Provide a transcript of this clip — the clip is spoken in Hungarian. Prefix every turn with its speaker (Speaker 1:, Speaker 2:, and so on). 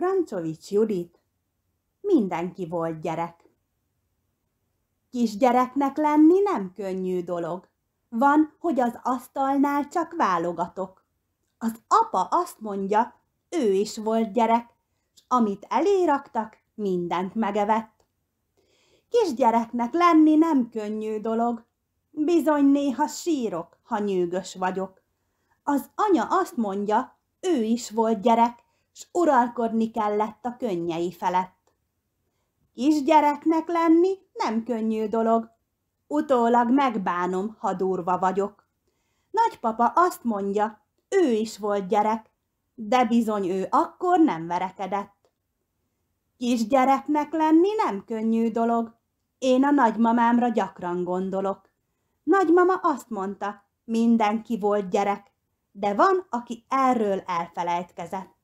Speaker 1: Francovics Judit mindenki volt gyerek. Kisgyereknek lenni nem könnyű dolog. Van, hogy az asztalnál csak válogatok. Az apa azt mondja, ő is volt gyerek, s amit eléraktak, mindent megevett. Kisgyereknek lenni nem könnyű dolog. Bizony néha sírok, ha nyűgös vagyok. Az anya azt mondja, ő is volt gyerek, s uralkodni kellett a könnyei felett. Kisgyereknek lenni nem könnyű dolog, utólag megbánom, ha durva vagyok. Nagypapa azt mondja, ő is volt gyerek, de bizony ő akkor nem verekedett. Kisgyereknek lenni nem könnyű dolog, én a nagymamámra gyakran gondolok. Nagymama azt mondta, mindenki volt gyerek, de van, aki erről elfelejtkezett.